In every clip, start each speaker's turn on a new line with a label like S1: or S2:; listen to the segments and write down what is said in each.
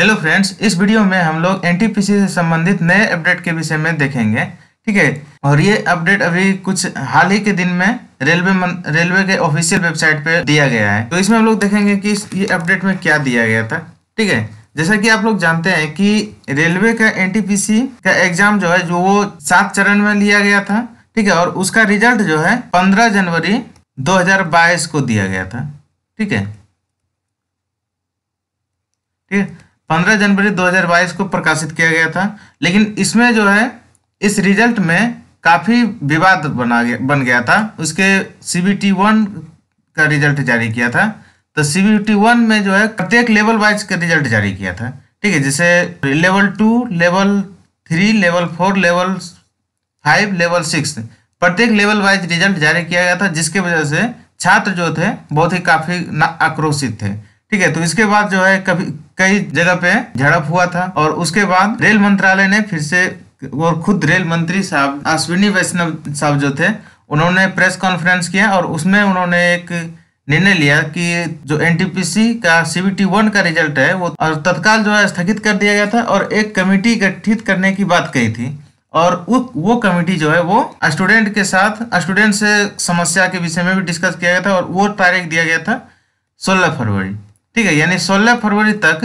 S1: Hello friends इस video में हम लोग एन से संबंधित नए अपडेट के विषय में देखेंगे ठीक है और ये अपडेट अभी कुछ हाल ही के दिन में रेलवे रेलवे के ऑफिशियल वेबसाइट पे दिया गया है तो इसमें हम लोग देखेंगे कि ये अपडेट में क्या दिया गया था ठीक है जैसा कि आप लोग जानते हैं कि रेलवे का एन का एग्जाम जो है जो वो सात चरण में लिया गया था ठीक है और उसका रिजल्ट जो है पंद्रह जनवरी दो को दिया गया था ठीक है ठीक है 15 जनवरी 2022 को प्रकाशित किया गया था लेकिन इसमें जो है इस रिजल्ट में काफ़ी विवाद बना गया बन गया था उसके सी बी टी वन का रिजल्ट जारी किया था तो सी बी टी वन में जो है प्रत्येक लेवल वाइज का रिजल्ट जारी किया था ठीक है जैसे level two level three level four level five level six प्रत्येक लेवल वाइज रिजल्ट जारी किया गया था जिसके वजह से छात्र जो थे बहुत ही काफ़ी आक्रोशित थे ठीक है तो इसके बाद जो है कभी कई जगह पे झड़प हुआ था और उसके बाद रेल मंत्रालय ने फिर से और खुद रेल मंत्री साहब अश्विनी वैष्णव साहब जो थे उन्होंने प्रेस कॉन्फ्रेंस किया और उसमें उन्होंने एक निर्णय लिया कि जो एनटीपीसी का सीबीटी वन का रिजल्ट है वो और तत्काल जो है स्थगित कर दिया गया था और एक कमेटी गठित करने की बात कही थी और वो वो कमेटी जो है वो स्टूडेंट के साथ स्टूडेंट से समस्या के विषय में भी डिस्कस किया गया था और वो तारीख दिया गया था सोलह फरवरी ठीक है यानी 16 फरवरी तक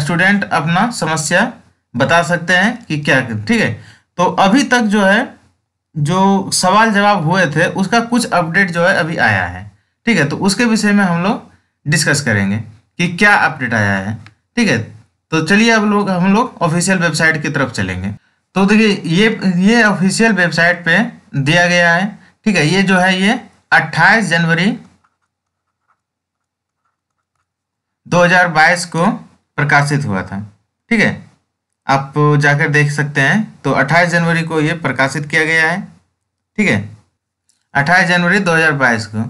S1: स्टूडेंट अपना समस्या बता सकते हैं कि क्या ठीक है तो अभी तक जो है जो सवाल जवाब हुए थे उसका कुछ अपडेट जो है अभी आया है ठीक है तो उसके विषय में हम लोग डिस्कस करेंगे कि क्या अपडेट आया है ठीक है तो चलिए अब लोग हम लोग ऑफिशियल वेबसाइट की तरफ चलेंगे तो देखिए ये ये ऑफिशियल वेबसाइट पे दिया गया है ठीक है ये जो है ये 28 जनवरी 2022 को प्रकाशित हुआ था ठीक है आप जाकर देख सकते हैं तो 28 जनवरी को ये प्रकाशित किया गया है ठीक है 28 जनवरी 2022 को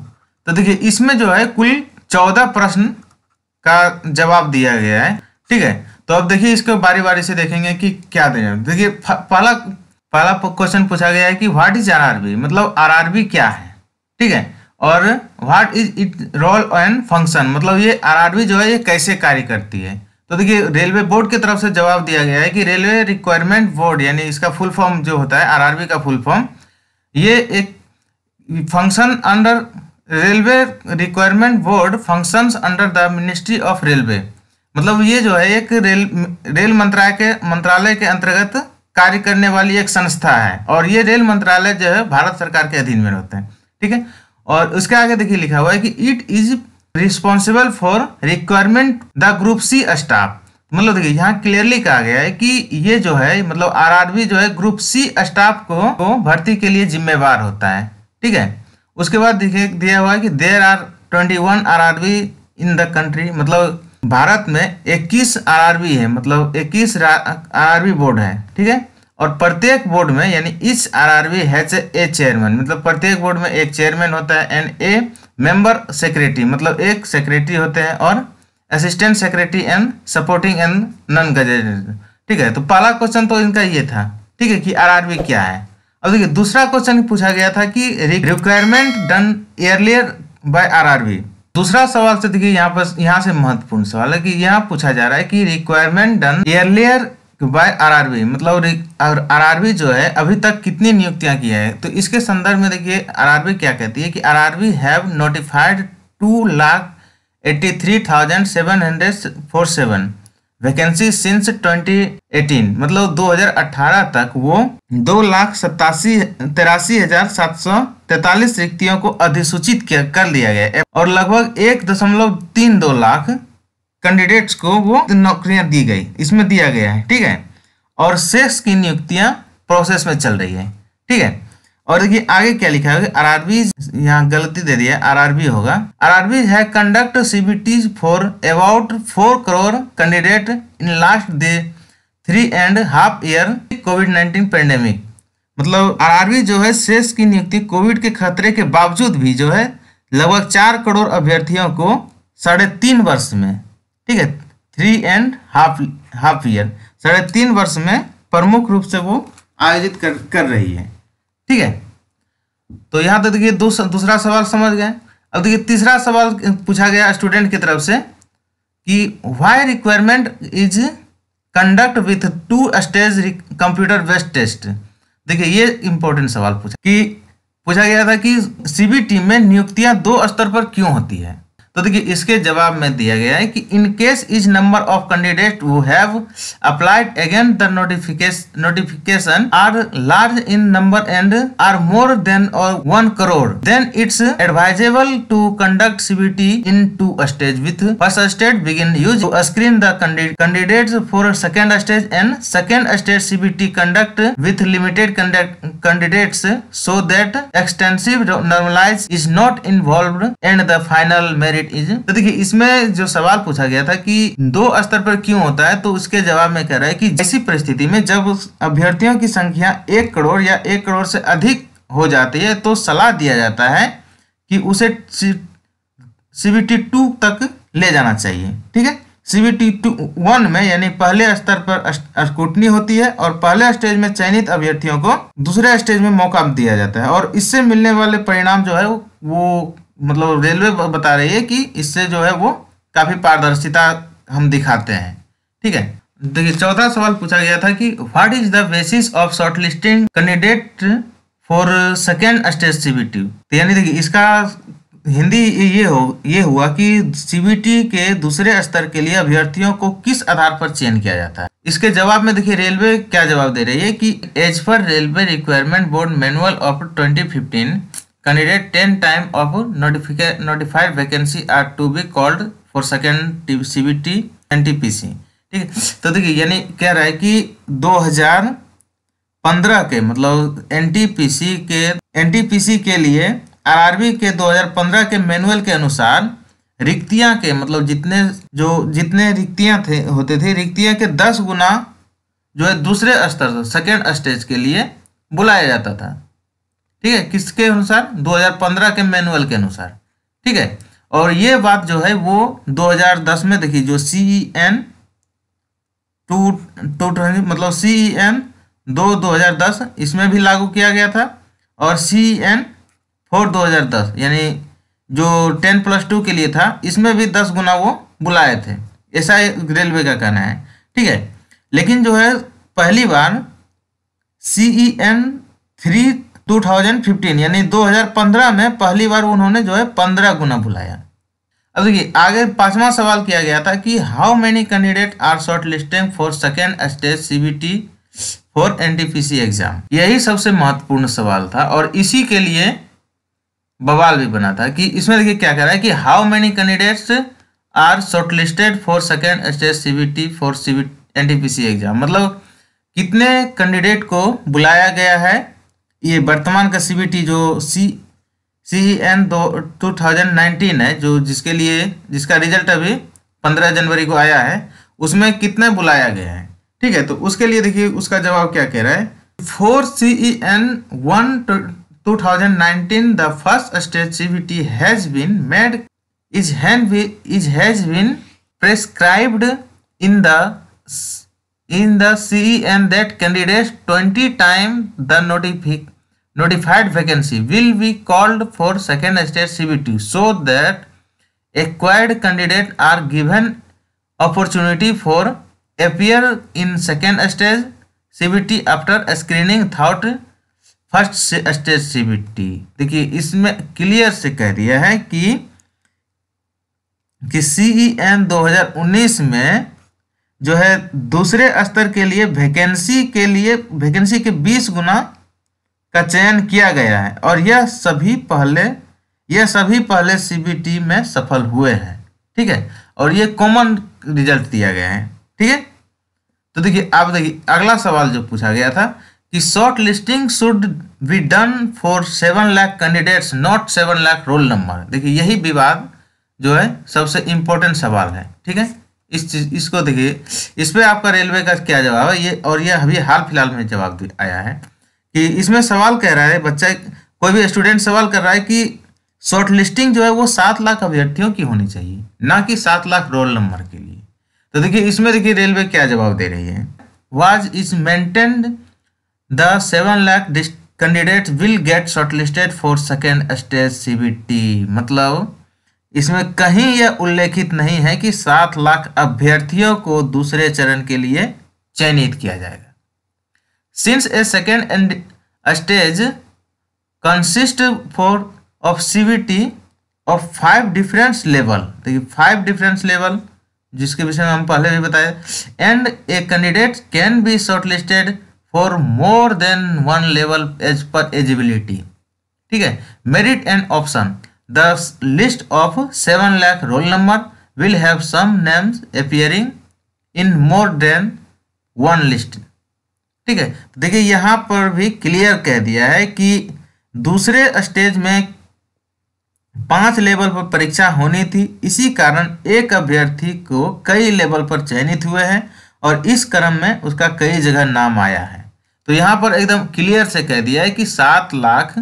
S1: तो देखिए इसमें जो है कुल 14 प्रश्न का जवाब दिया गया है ठीक है तो अब देखिए इसको बारी बारी से देखेंगे कि क्या देना देखिए पहला पहला क्वेश्चन पूछा गया है कि व्हाट इज आर मतलब आर क्या है ठीक है और what is it role and function मतलब ये आरआरबी जो है ये कैसे कार्य करती है तो देखिए रेलवे बोर्ड की तरफ से जवाब दिया गया है कि रेलवे रिक्वायरमेंट बोर्ड यानी इसका फुल फॉर्म जो होता है आरआरबी का फुल फॉर्म ये एक function under railway requirement board functions under the ministry of railway मतलब ये जो है एक रेल रेल मंत्रालय के मंत्रालय के अंतर्गत कार्य करने वाली एक संस्था है और ये रेल मंत्रालय जो है भारत सरकार के अधीन में रहते हैं ठीक है और उसके आगे देखिए लिखा हुआ है कि it is responsible for requirement the group C staff मतलब देखिए यहाँ क्लियरली कहा गया है कि ये जो है मतलब आरआरबी जो है ग्रुप सी स्टाफ को, को भर्ती के लिए जिम्मेवार होता है ठीक है उसके बाद देखिए दिया हुआ है कि there are twenty one R in the country मतलब भारत में 21 आरआरबी है मतलब 21 आरआरबी बोर्ड है ठीक है और प्रत्येक बोर्ड में यानी इस आरआरबी हैज ए चेयरमैन मतलब प्रत्येक बोर्ड में एक चेयरमैन होता है एंड ए मेंबर सेक्रेटरी मतलब एक सेक्रेटरी होते हैं और assistant secretary and supporting and non gazetted ठीक है तो पहला क्वेश्चन तो इनका ये था ठीक है कि आरआरबी क्या है अब देखिए दूसरा क्वेश्चन पूछा गया था कि requirement done earlier by RRB दूसरा सवाल से तो देखिए यहाँ पर यहाँ से महत्वपूर्ण सवाल है कि यहाँ पूछा जा रहा है कि requirement done earlier by RRB मतलब आरआरबी जो है अभी तक कितनी नियुक्तियां की है तो इसके संदर्भ में देखिए आरआरबी क्या कहती है कि RRB have notified two lakh eighty three thousand seven hundred four seven vacancy since twenty eighteen मतलब दो हजार 2018 तक वो दो लाख सतासी तिरासी हजार सात सौ तैतालीस रिक्तियों को अधिसूचित कर लिया गया और लगभग एक दशमलव तीन दो लाख कैंडिडेट्स को वो नौकरियां दी गई इसमें दिया गया है ठीक है और शेष की नियुक्तियां प्रोसेस में चल रही है ठीक है और देखिए आगे क्या लिखा है आरआरबी यहाँ गलती दे दिया आरआरबी होगा आरआरबी है conduct CBT for about four crore candidate in last day three and half year COVID nineteen pandemic मतलब आरआरबी जो है शेष की नियुक्ति कोविड के खतरे के बावजूद भी जो है लगभग चार करोड़ अभ्यर्थियों को साढ़े तीन वर्ष में ठीक है three and half half year साढ़े तीन वर्ष में प्रमुख रूप से वो आयोजित कर कर रही है ठीक है तो यहाँ तो देखिए दूसरा दुस, सवाल समझ गए अब देखिए तीसरा सवाल पूछा गया स्टूडेंट की तरफ से कि why requirement is conduct with two stage computer based test देखिए ये इंपॉर्टेंट सवाल पूछा कि पूछा गया था कि सीबीटी में नियुक्तियां दो स्तर पर क्यों होती है तो देखिए इसके जवाब में दिया गया है कि in case is number of candidate who have applied again the notification notification are large in number and are more than और one crore then it's advisable to conduct CBT in two stage with first stage बिगिन used screen the candidate for second stage and second stage CBT conduct with limited candidate so that extensive normalise is not involve and the final merit candidate is तो देखिए इसमें जो सवाल पूछा गया था कि दो स्तर पर क्यों होता है तो उसके जवाब में कह रहा है कि जैसी परिस्थिति में जब अभ्यर्थियों की संख्या एक करोड़ या एक करोड़ से अधिक हो जाती है तो सलाह दिया जाता है कि उसे सीबीटी टू तक ले जाना चाहिए ठीक है सीबीटी टू वन में यानी पहले स्तर पर स्कूटनी होती है और पहले स्टेज में चयनित अभ्यर्थियों को दूसरे स्टेज में मौका दिया जाता है और इससे मिलने वाले परिणाम जो है वो मतलब रेलवे बता रही है कि इससे जो है वो काफ़ी पारदर्शिता हम दिखाते हैं ठीक है देखिए चौथा सवाल पूछा गया था कि what is the basis of shortlisting candidate for second stage CBT यानी देखिए इसका हिंदी ये हो ये हुआ कि सीबीटी के दूसरे स्तर के लिए अभ्यर्थियों को किस आधार पर चयन किया जाता है इसके जवाब में देखिए रेलवे क्या जवाब दे रही है कि as per railway requirement board manual of 2015 notified vacancy are to be called for second C B T N T P C ठीक है तो देखिए यानी कह रहा है कि 2015 के मतलब एन टी पी सी के एन टी पी सी के लिए आरआरबी के 2015 के मैनुअल के अनुसार रिक्तियां के मतलब जितने जो जितने रिक्तियां थे होते थे रिक्तियां के दस गुना जो है दूसरे स्तर सेकेंड स्टेज के लिए बुलाया जाता था ठीक है किसके अनुसार 2015 के मैनुअल के अनुसार ठीक है और ये बात जो है वो 2010 में देखिए जो C E N two two मतलब सी ई एन दो दो हज़ार दस इसमें भी लागू किया गया था और सी एन e फोर दो हज़ार दस यानी जो टेन प्लस टू के लिए था इसमें भी दस गुना वो बुलाए थे ऐसा रेलवे का कहना है ठीक है लेकिन जो है पहली बार सी ई एन थ्री 2015 यानी 2015 में पहली बार उन्होंने जो है पंद्रह गुना बुलाया अब देखिए आगे पांचवा सवाल किया गया था कि how many candidate are short listing for second stage CBT for NTPC exam यही सबसे महत्वपूर्ण सवाल था और इसी के लिए बवाल भी बना था कि इसमें देखिए क्या कह रहा है कि how many candidates are short listed for second stage CBT for CB NTPC exam मतलब कितने कैंडिडेट को बुलाया गया है ये वर्तमान का सीबीटी जो सी सी एन दो टू थाउजेंड नाइनटीन है जो जिसके लिए जिसका रिजल्ट अभी पंद्रह जनवरी को आया है उसमें कितने बुलाया गया है ठीक है तो उसके लिए देखिए उसका जवाब क्या कह रहा है for C E N one two thousand nineteen the first state C B T has been made is हैन is has been prescribed in the in the CE and that candidates 20 times the notifi notified vacancy will be called for second stage CBT so that acquired candidates are given opportunity for appear in second stage CBT after screening thought first stage CBT देखिए इसमें clear से कह दिया है कि कि CEN 2019 में जो है दूसरे स्तर के लिए वैकेंसी के लिए वैकेंसी के 20 गुना का चयन किया गया है और यह सभी पहले यह सभी पहले सीबीटी में सफल हुए हैं ठीक है और ये कॉमन रिजल्ट दिया गया है ठीक है तो देखिए आप देखिए अगला सवाल जो पूछा गया था कि short listing should be done for seven lakh candidates not seven lakh roll number देखिए यही विवाद जो है सबसे इंपॉर्टेंट सवाल है ठीक है इस चीज इसको देखिए इस पर आपका रेलवे का क्या जवाब है ये और ये अभी हाल फिलहाल में जवाब आया है कि इसमें सवाल कह रहा है बच्चा कोई भी स्टूडेंट सवाल कर रहा है कि शॉर्ट लिस्टिंग जो है वो सात लाख अभ्यर्थियों की होनी चाहिए ना कि सात लाख रोल नंबर के लिए तो देखिए इसमें देखिए रेलवे क्या जवाब दे रही है was is maintained the seven lakh candidate will get short listed for second stage C मतलब इसमें कहीं यह उल्लेखित नहीं है कि सात लाख अभ्यर्थियों को दूसरे चरण के लिए चयनित किया जाएगा since a second and stage consist for of CBT of five difference level देखिए फाइव डिफरेंस लेवल जिसके विषय में हम पहले भी बताए and a candidate can be shortlisted for more than one level as per eligibility ठीक है merit and option The list of 7 lakh roll number will have some names appearing in more than one list. ठीक है देखिए यहाँ पर भी clear कह दिया है कि दूसरे स्टेज में पांच लेवल पर परीक्षा होनी थी इसी कारण एक अभ्यर्थी को कई लेवल पर चयनित हुए हैं और इस क्रम में उसका कई जगह नाम आया है तो यहाँ पर एकदम क्लियर से कह दिया है कि सात लाख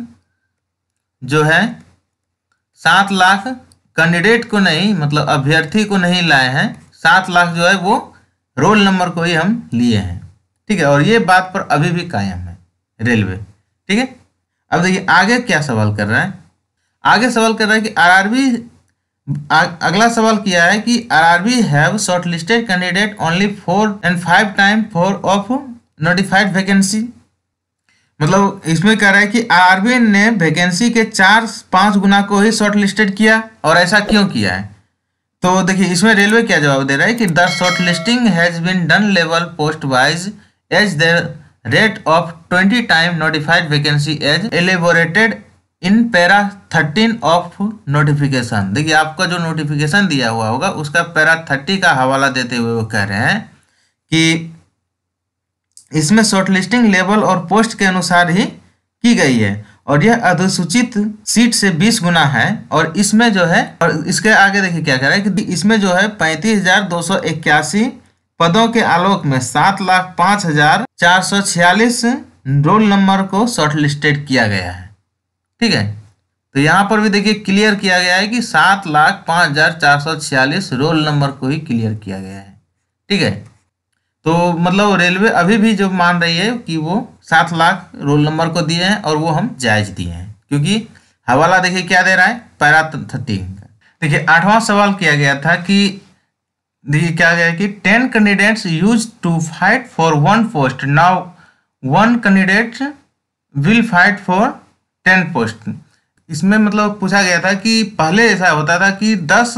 S1: जो है सात लाख कैंडिडेट को नहीं मतलब अभ्यर्थी को नहीं लाए हैं सात लाख जो है वो रोल नंबर को ही हम लिए हैं ठीक है और ये बात पर अभी भी कायम है रेलवे ठीक है अब देखिए आगे क्या सवाल कर रहा है आगे सवाल कर रहा है कि आरआरबी अगला सवाल किया है कि RRB have shortlisted candidate only four and five time four of notified vacancy मतलब इसमें कह रहा है कि आरबीएन ने वैकेंसी के चार पांच गुना को ही शॉर्टलिस्टेड किया और ऐसा क्यों किया है तो देखिए इसमें रेलवे क्या जवाब दे रहा है कि the shortlisting has been done level post wise as the rate of twenty time notified vacancy as elaborated in para thirteen of notification देखिए आपका जो नोटिफिकेशन दिया हुआ होगा उसका पैरा थर्टी का हवाला देते हुए वो कह रहे हैं कि इसमें शॉर्टलिस्टिंग लेवल और पोस्ट के अनुसार ही की गई है और यह अधिसूचित सीट से 20 गुना है और इसमें जो है और इसके आगे देखिए क्या कह रहा है कि इसमें जो है पैंतीस हजार दो सौ इक्यासी पदों के आलोक में सात लाख पांच हजार चार सौ छियालीस रोल नंबर को शॉर्टलिस्टेड किया गया है ठीक है तो यहाँ पर भी देखिए क्लियर किया गया है कि सात लाख पांच हजार चार सौ छियालीस रोल नंबर को ही क्लियर किया गया है ठीक है तो मतलब रेलवे अभी भी जो मान रही है कि वो सात लाख रोल नंबर को दिए हैं और वो हम जायज दिए हैं क्योंकि हवाला देखिए क्या दे रहा है पैरा थर्टीन का देखिए आठवां सवाल किया गया था कि देखिए क्या गया कि ten candidates used to fight for one post now one candidate will fight for ten post इसमें मतलब पूछा गया था कि पहले ऐसा होता था कि दस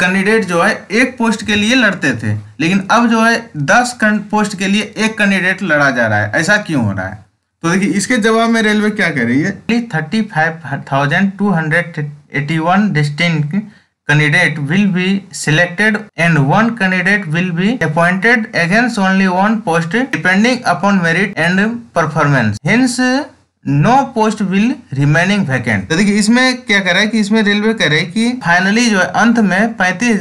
S1: कैंडिडेट जो है एक पोस्ट के लिए लड़ते थे लेकिन अब जो है दस पोस्ट के लिए एक कैंडिडेट लड़ा जा रहा है ऐसा क्यों हो रहा है तो देखिए इसके जवाब में रेलवे क्या कह रही है thirty five thousand two hundred eighty one distinct candidate will be selected and one candidate will be appointed against only one post depending upon merit and performance hence no post will remaining vacant तो देखिए इसमें क्या कह रहा है कि इसमें railway कह रही है कि फाइनली जो है अंत में पैंतीस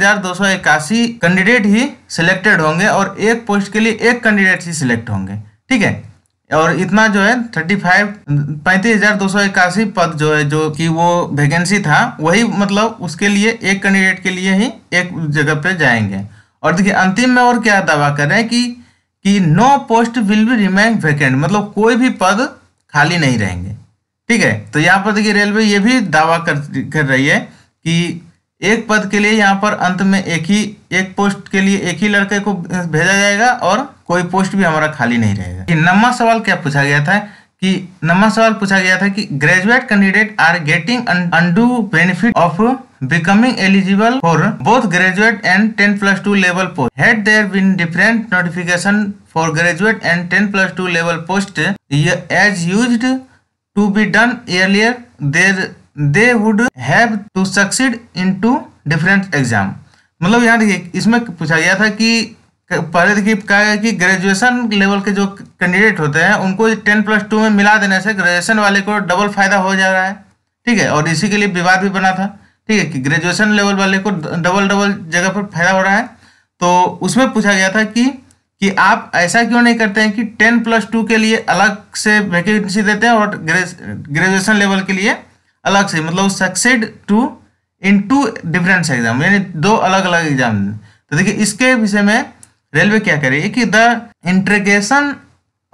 S1: कैंडिडेट ही सिलेक्टेड होंगे और एक पोस्ट के लिए एक कैंडिडेट ही सिलेक्ट होंगे ठीक है और इतना जो है थर्टी फाइव पैंतीस हजार दो सौ इक्यासी पद जो है जो कि वो वैकेंसी था वही मतलब उसके लिए एक कैंडिडेट के लिए ही एक जगह पे जाएंगे और देखिए अंतिम में और क्या दावा कर रहे हैं कि कि no post will be remain vacant मतलब कोई भी पद खाली नहीं रहेंगे ठीक है तो यहाँ पर देखिए रेलवे ये भी दावा कर कर रही है कि एक पद के लिए यहाँ पर अंत में एक ही एक पोस्ट के लिए एक ही लड़के को भेजा जाएगा और कोई पोस्ट भी हमारा खाली नहीं रहेगा नवा सवाल क्या पूछा गया था कि नवा सवाल पूछा गया था कि graduate candidate are getting undue benefit of becoming eligible for both graduate and ten plus two level post had there been different notification for graduate and 10 plus 2 level post as used to be done earlier there they would have to succeed into different exam मतलब यहाँ देखिए इसमें पूछा गया था कि पहले देखिए कहा गया कि ग्रेजुएशन लेवल के जो कैंडिडेट होते हैं उनको टेन प्लस टू में मिला देने से ग्रेजुएशन वाले को डबल फायदा हो जा रहा है ठीक है और इसी के लिए विवाद भी बना था ठीक है कि ग्रेजुएशन लेवल वाले को डबल डबल जगह पर फायदा हो रहा है तो उसमें पूछा गया था कि कि आप ऐसा क्यों नहीं करते हैं कि टेन प्लस टू के लिए अलग से वैकेंसी देते हैं और ग्रेजुएशन लेवल के लिए अलग से मतलब succeed to in two difference exam यानी दो अलग अलग एग्जाम तो देखिए इसके विषय में रेलवे क्या करेगी कि the integration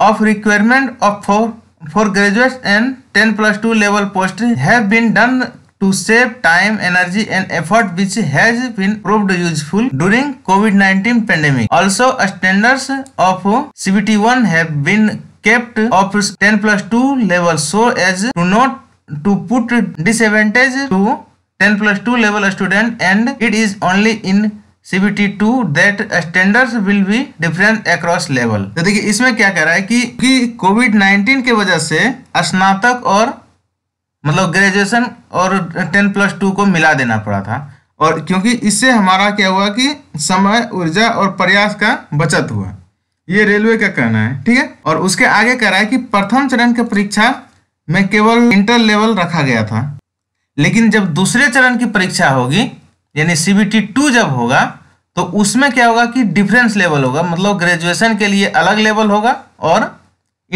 S1: of requirement of for for graduate and ten plus two level post have been done to save time, energy and effort which has been proved useful during COVID-19 pandemic. Also, standards of CBT1 have been kept of 10 plus 2 level so as to not to put disadvantage to 10 plus 2 level student and it is only in CBT2 that standards will be different across level तो देखिए इसमें क्या कह रहा है कि Covid 19 के वजह से स्नातक और मतलब ग्रेजुएशन और टेन प्लस टू को मिला देना पड़ा था और क्योंकि इससे हमारा क्या हुआ कि समय ऊर्जा और प्रयास का बचत हुआ ये रेलवे का कहना है ठीक है और उसके आगे कह रहा है कि प्रथम चरण की परीक्षा में केवल इंटर लेवल रखा गया था लेकिन जब दूसरे चरण की परीक्षा होगी यानी सी बी जब होगा तो उसमें क्या होगा कि डिफरेंस लेवल होगा मतलब ग्रेजुएशन के लिए अलग लेवल होगा और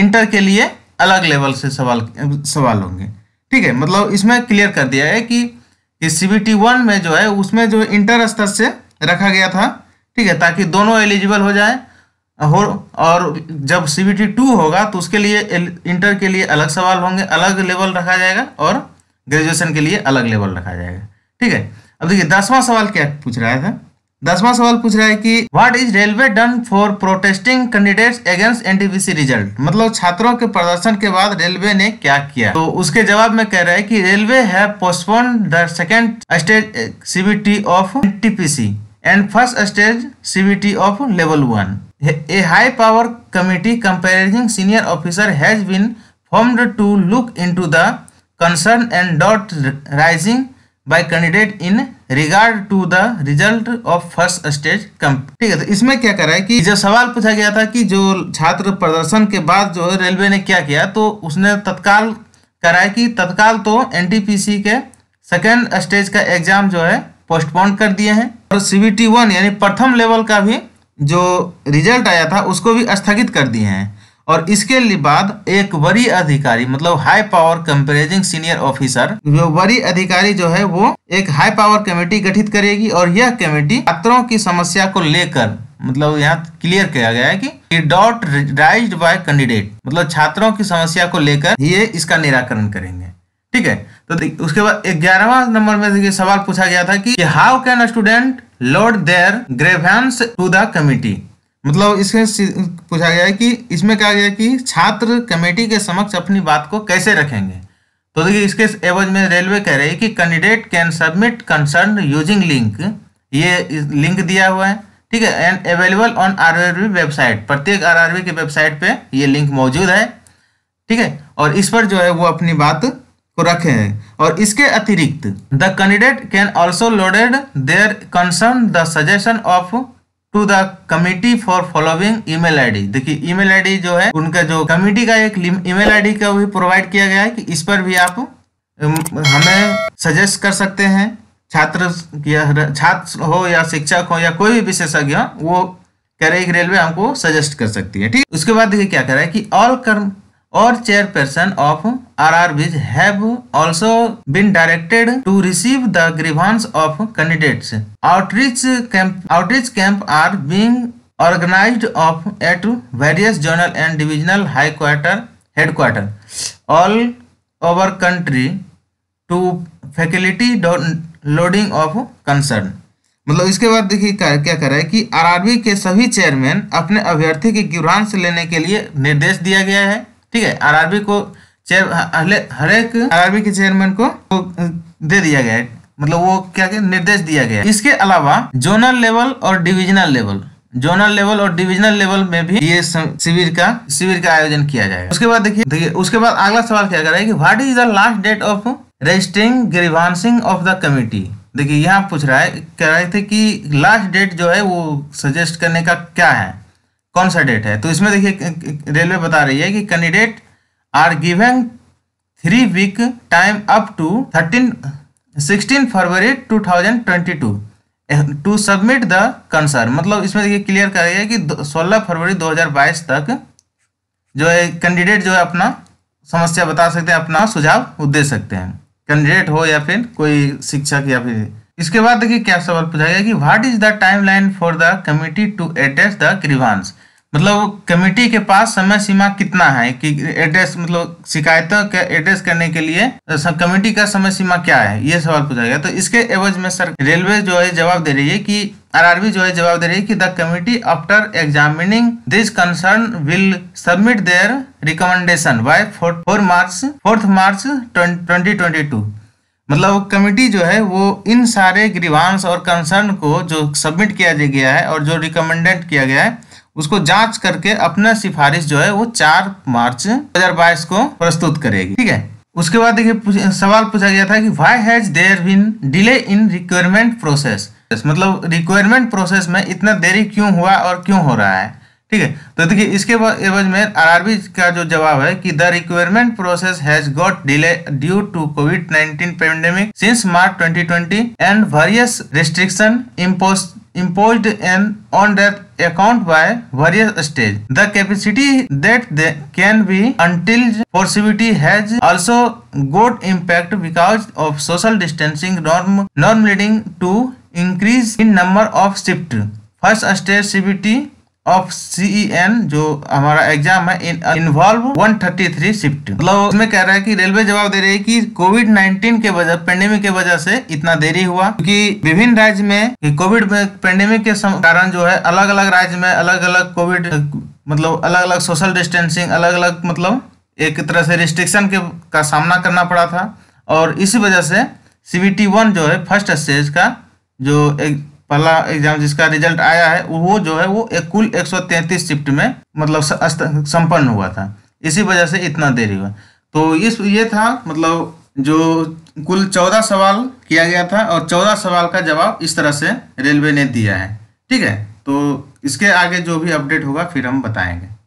S1: इंटर के लिए अलग लेवल से सवाल सवाल होंगे ठीक है मतलब इसमें क्लियर कर दिया है कि सीबीटी वन में जो है उसमें जो इंटर स्तर से रखा गया था ठीक है ताकि दोनों एलिजिबल हो जाए हो और जब सी बी टी टू होगा तो उसके लिए इंटर के लिए अलग सवाल होंगे अलग लेवल रखा जाएगा और ग्रेजुएशन के लिए अलग लेवल रखा जाएगा ठीक है अब देखिए दसवां सवाल क्या पूछ रहा था दसवां सवाल पूछ रहा है कि what is railway done for protesting candidates against NTPC result मतलब छात्रों के प्रदर्शन के बाद रेलवे ने क्या किया तो उसके जवाब में कह रहा है कि रेलवे है postpone the second stage CBT of NTPC and first stage CBT of level one a high power committee comprising senior officer has been formed to look in the concern and doubt raising by candidate in regard to the result of first stage comp ठीक है तो इसमें क्या करा है कि जब सवाल पूछा गया था कि जो छात्र प्रदर्शन के बाद जो रेलवे ने क्या किया तो उसने तत्काल कराया कि तत्काल तो एन के सेकेंड स्टेज का एग्जाम जो है पोस्टपोन कर दिए हैं और सी वन यानी प्रथम लेवल का भी जो रिजल्ट आया था उसको भी स्थगित कर दिए हैं और इसके बाद एक वरी अधिकारी मतलब high power comprising senior officer जो वरी अधिकारी जो है वो एक हाई पावर कमेटी गठित करेगी और यह कमेटी छात्रों की समस्या को लेकर मतलब यहाँ क्लियर किया गया है कि डॉट राइज बाय कैंडिडेट मतलब छात्रों की समस्या को लेकर ये इसका निराकरण करेंगे ठीक है तो उसके बाद ग्यारहवा नंबर में सवाल पूछा गया था कि how can student lodge their grievance to the committee मतलब इसमें पूछा गया है कि इसमें कहा गया कि छात्र कमेटी के समक्ष अपनी बात को कैसे रखेंगे तो देखिए इसके एवज में रेलवे कह रही है कि candidate can submit concern using link ये लिंक दिया हुआ है ठीक है and available on RRB website प्रत्येक आरआरबी के वेबसाइट पे ये लिंक मौजूद है ठीक है और इस पर जो है वो अपनी बात को रखे हैं और इसके अतिरिक्त the candidate can also lodged their concern the suggestion of to the committee for following email ID देखिए ईमेल आईडी जो है उनका जो कमिटी का एक ईमेल आईडी का भी प्रोवाइड किया गया है कि इस पर भी आप हमें सजेस्ट कर सकते हैं छात्र छात्र हो या शिक्षक हो या कोई भी विशेषज्ञ हो वो करेगी रेलवे हमको सजेस्ट कर सकती है ठीक उसके बाद देखिए क्या कह रहा है कि ऑल कर्म और chairperson of RRBs have also been directed to receive the grievance of candidates outreach camp outreach camp are being organized of at various zonal and divisional high quarter headquarter all over country to faculty loading of concern मतलब इसके बाद देखिए क्या कह रहा है कि RRB के सभी चेयरमैन अपने अभ्यर्थी की ग्रांस लेने के लिए निर्देश दिया गया है ठीक है आरआरबी को चेयर हर एक आरआरबी के चेयरमैन को दे दिया गया है मतलब वो क्या के? निर्देश दिया गया इसके अलावा जोनल लेवल और डिविजनल लेवल जोनल लेवल और डिविजनल लेवल में भी ये शिविर का शिविर का आयोजन किया जाएगा उसके बाद देखिए देखिए उसके बाद अगला सवाल क्या कर रहा है कि what is the last date of registering grievances of the committee देखिए यहाँ पूछ रहा है कह रहे थे कि लास्ट डेट जो है वो सजेस्ट करने का क्या है कौन सा डेट है तो इसमें देखिए रेलवे बता रही है कि candidate are given three week time up to thirteen sixteen February two thousand twenty two to submit the concern मतलब इसमें देखिए क्लियर कर रही है कि सोलह फरवरी दो हज़ार बाईस तक जो है कैंडिडेट जो है अपना समस्या बता सकते हैं अपना सुझाव दे सकते हैं कैंडिडेट हो या फिर कोई शिक्षक या फिर इसके बाद देखिए क्या सवाल पूछा गया कि what is the timeline for the committee to address the grievance मतलब कमिटी के पास समय सीमा कितना है कि एड्रेस मतलब शिकायतों के एड्रेस करने के लिए कमिटी का समय सीमा क्या है ये सवाल पूछा गया तो इसके एवज में सर रेलवे जो है जवाब दे रही है कि आरआरबी जो है जवाब दे रही है कि the committee after examining this concern will submit their recommendation by fourth March fourth March twenty twenty two मतलब कमेटी जो है वो इन सारे ग्रीवांश और कंसर्न को जो सबमिट किया गया है और जो रिकमेंडेड किया गया है उसको जांच करके अपना सिफारिश जो है वो चार मार्च 2022 को प्रस्तुत करेगी ठीक है उसके बाद देखिए सवाल पूछा गया था कि why has there been delay in requirement process मतलब रिक्वायरमेंट प्रोसेस में इतना देरी क्यों हुआ और क्यों हो रहा है ठीक है तो देखिए इसके एवज में आरआरबी का जो जवाब है कि the requirement process has got delay due to Covid 19 pandemic since March 2020 and various restriction impose imposed and on that account by various states the capacity that they can be until possibility has also got impact because of social distancing norm norm leading to increase in number of shift first stage cbt of CEN e जो हमारा exam है involve 133 shift मतलब उसमें कह रहा है कि railway जवाब दे रही है कि कोविड 19 के वजह पेंडेमिक के वजह से इतना देरी हुआ क्योंकि विभिन्न राज्य में कोविड पेंडेमिक के कारण जो है अलग अलग राज्य में अलग अलग कोविड मतलब अलग अलग सोशल डिस्टेंसिंग अलग अलग मतलब एक तरह से रिस्ट्रिक्शन के का सामना करना पड़ा था और इसी वजह से सी वन जो है फर्स्ट स्टेज का जो एक पहला एग्जाम जिसका रिजल्ट आया है वो जो है वो एक कुल 133 शिफ्ट में मतलब संपन्न हुआ था इसी वजह से इतना देरी हुआ तो इस ये था मतलब जो कुल चौदह सवाल किया गया था और चौदह सवाल का जवाब इस तरह से रेलवे ने दिया है ठीक है तो इसके आगे जो भी अपडेट होगा फिर हम बताएंगे